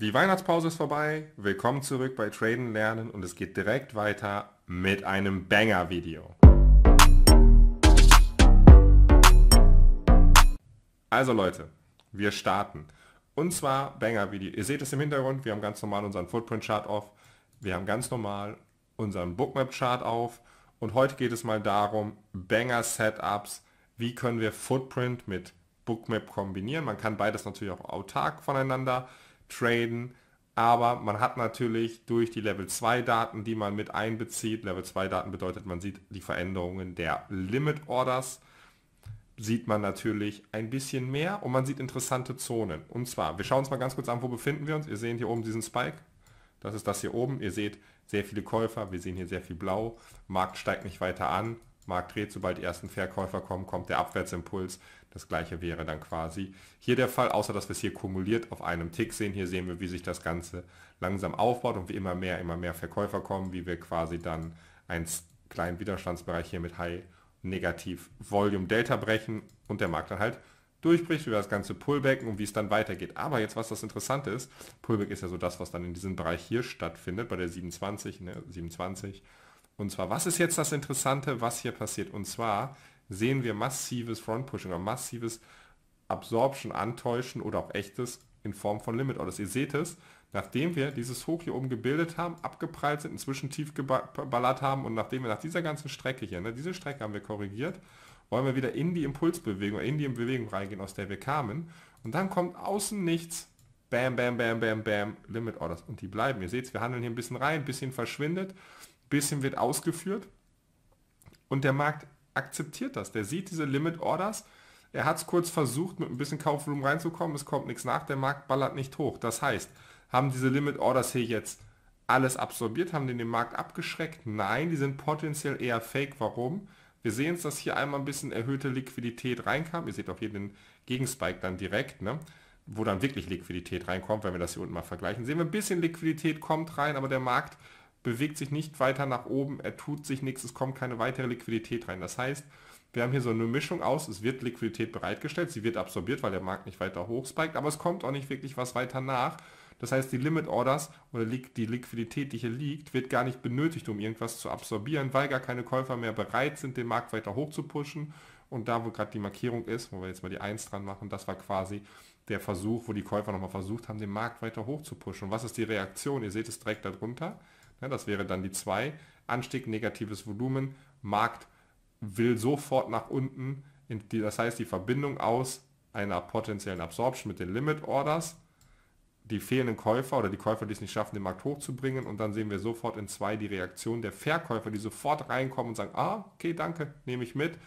Die Weihnachtspause ist vorbei. Willkommen zurück bei Traden Lernen und es geht direkt weiter mit einem Banger-Video. Also Leute, wir starten. Und zwar Banger-Video. Ihr seht es im Hintergrund, wir haben ganz normal unseren Footprint-Chart auf. Wir haben ganz normal unseren Bookmap-Chart auf. Und heute geht es mal darum, Banger-Setups, wie können wir Footprint mit Bookmap kombinieren. Man kann beides natürlich auch autark voneinander traden. Aber man hat natürlich durch die Level 2 Daten, die man mit einbezieht, Level 2 Daten bedeutet, man sieht die Veränderungen der Limit Orders, sieht man natürlich ein bisschen mehr und man sieht interessante Zonen. Und zwar, wir schauen uns mal ganz kurz an, wo befinden wir uns. Ihr seht hier oben diesen Spike. Das ist das hier oben. Ihr seht sehr viele Käufer. Wir sehen hier sehr viel Blau. Markt steigt nicht weiter an. Markt dreht, sobald die ersten Verkäufer kommen, kommt der Abwärtsimpuls. Das gleiche wäre dann quasi hier der Fall, außer dass wir es hier kumuliert auf einem Tick sehen. Hier sehen wir, wie sich das Ganze langsam aufbaut und wie immer mehr, immer mehr Verkäufer kommen, wie wir quasi dann einen kleinen Widerstandsbereich hier mit High Negativ Volume Delta brechen und der Markt dann halt durchbricht, wie wir das ganze Pullbacken und wie es dann weitergeht. Aber jetzt, was das Interessante ist, Pullback ist ja so das, was dann in diesem Bereich hier stattfindet, bei der 27, ne, 27. Und zwar, was ist jetzt das Interessante, was hier passiert? Und zwar, sehen wir massives Frontpushing oder massives Absorption, Antäuschen oder auch echtes in Form von Limit Orders. Ihr seht es, nachdem wir dieses Hoch hier oben gebildet haben, abgeprallt sind, inzwischen tief geballert haben und nachdem wir nach dieser ganzen Strecke hier, ne, diese Strecke haben wir korrigiert, wollen wir wieder in die Impulsbewegung, in die Bewegung reingehen, aus der wir kamen. Und dann kommt außen nichts, bam, bam, bam, bam, bam, Limit Orders. Und die bleiben. Ihr seht, wir handeln hier ein bisschen rein, ein bisschen verschwindet, ein bisschen wird ausgeführt. Und der Markt akzeptiert das. Der sieht diese Limit Orders. Er hat es kurz versucht, mit ein bisschen Kaufvolumen reinzukommen. Es kommt nichts nach. Der Markt ballert nicht hoch. Das heißt, haben diese Limit Orders hier jetzt alles absorbiert? Haben den den Markt abgeschreckt? Nein, die sind potenziell eher fake. Warum? Wir sehen es, dass hier einmal ein bisschen erhöhte Liquidität reinkam. Ihr seht auch hier den Gegenspike dann direkt, ne? wo dann wirklich Liquidität reinkommt, wenn wir das hier unten mal vergleichen. Sehen wir, ein bisschen Liquidität kommt rein, aber der Markt bewegt sich nicht weiter nach oben, er tut sich nichts, es kommt keine weitere Liquidität rein. Das heißt, wir haben hier so eine Mischung aus, es wird Liquidität bereitgestellt, sie wird absorbiert, weil der Markt nicht weiter hochspiked, aber es kommt auch nicht wirklich was weiter nach. Das heißt, die Limit Orders oder die Liquidität, die hier liegt, wird gar nicht benötigt, um irgendwas zu absorbieren, weil gar keine Käufer mehr bereit sind, den Markt weiter hoch zu pushen. Und da, wo gerade die Markierung ist, wo wir jetzt mal die 1 dran machen, das war quasi der Versuch, wo die Käufer nochmal versucht haben, den Markt weiter hoch zu pushen. Und was ist die Reaktion? Ihr seht es direkt darunter. Ne, das wäre dann die 2. Anstieg, negatives Volumen, Markt will sofort nach unten. das heißt, die Verbindung aus einer potenziellen Absorption mit den Limit Orders, die fehlenden Käufer oder die Käufer, die es nicht schaffen, den Markt hochzubringen und dann sehen wir sofort in 2 die Reaktion der Verkäufer, die sofort reinkommen und sagen, ah, okay, danke, nehme ich mit.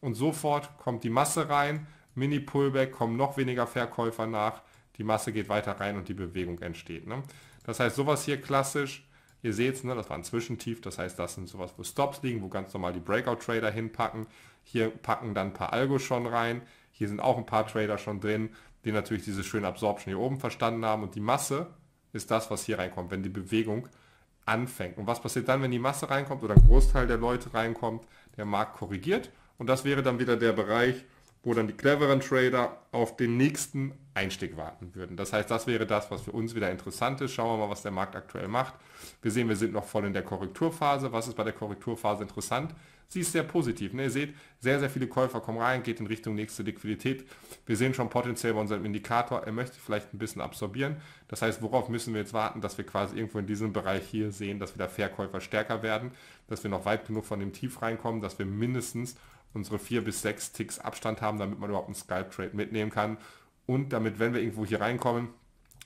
Und sofort kommt die Masse rein, Mini-Pullback, kommen noch weniger Verkäufer nach, die Masse geht weiter rein und die Bewegung entsteht. Ne? Das heißt, sowas hier klassisch Ihr seht es, ne, das war ein Zwischentief, das heißt, das sind sowas, wo Stops liegen, wo ganz normal die Breakout-Trader hinpacken. Hier packen dann ein paar Algos schon rein. Hier sind auch ein paar Trader schon drin, die natürlich diese schöne Absorption hier oben verstanden haben. Und die Masse ist das, was hier reinkommt, wenn die Bewegung anfängt. Und was passiert dann, wenn die Masse reinkommt oder ein Großteil der Leute reinkommt? Der Markt korrigiert. Und das wäre dann wieder der Bereich, wo dann die cleveren Trader auf den nächsten Einstieg warten würden. Das heißt, das wäre das, was für uns wieder interessant ist. Schauen wir mal, was der Markt aktuell macht. Wir sehen, wir sind noch voll in der Korrekturphase. Was ist bei der Korrekturphase interessant? Sie ist sehr positiv. Ne? Ihr seht, sehr, sehr viele Käufer kommen rein, geht in Richtung nächste Liquidität. Wir sehen schon potenziell bei unserem Indikator, er möchte vielleicht ein bisschen absorbieren. Das heißt, worauf müssen wir jetzt warten, dass wir quasi irgendwo in diesem Bereich hier sehen, dass wieder Verkäufer stärker werden, dass wir noch weit genug von dem Tief reinkommen, dass wir mindestens unsere vier bis sechs Ticks Abstand haben, damit man überhaupt einen Skype Trade mitnehmen kann und damit, wenn wir irgendwo hier reinkommen,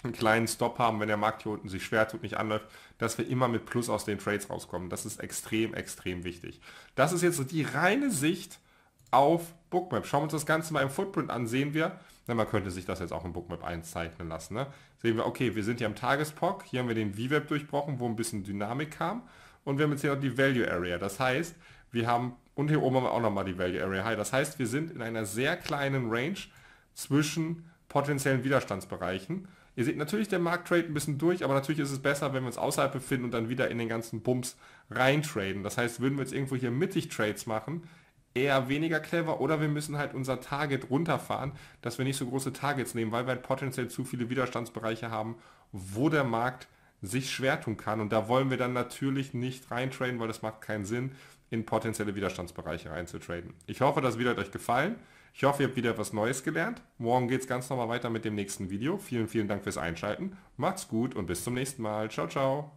einen kleinen Stop haben, wenn der Markt hier unten sich schwer tut, nicht anläuft, dass wir immer mit Plus aus den Trades rauskommen. Das ist extrem, extrem wichtig. Das ist jetzt so die reine Sicht auf Bookmap. Schauen wir uns das Ganze mal im Footprint an, sehen wir, na, man könnte sich das jetzt auch im Bookmap 1 zeichnen lassen. Ne? Sehen wir, okay, wir sind hier am Tagespock, hier haben wir den VWAP durchbrochen, wo ein bisschen Dynamik kam und wir haben jetzt hier noch die Value Area. Das heißt, wir haben, und hier oben haben wir auch nochmal die Value Area High. Das heißt, wir sind in einer sehr kleinen Range zwischen potenziellen Widerstandsbereichen. Ihr seht natürlich, der Markt trade ein bisschen durch, aber natürlich ist es besser, wenn wir uns außerhalb befinden und dann wieder in den ganzen Bums reintraden. Das heißt, würden wir jetzt irgendwo hier mittig Trades machen, eher weniger clever oder wir müssen halt unser Target runterfahren, dass wir nicht so große Targets nehmen, weil wir halt potenziell zu viele Widerstandsbereiche haben, wo der Markt sich schwer tun kann. Und da wollen wir dann natürlich nicht reintraden, weil das macht keinen Sinn, in potenzielle Widerstandsbereiche reinzutraden. Ich hoffe, das Video hat euch gefallen. Ich hoffe, ihr habt wieder was Neues gelernt. Morgen geht es ganz normal weiter mit dem nächsten Video. Vielen, vielen Dank fürs Einschalten. Macht's gut und bis zum nächsten Mal. Ciao, ciao.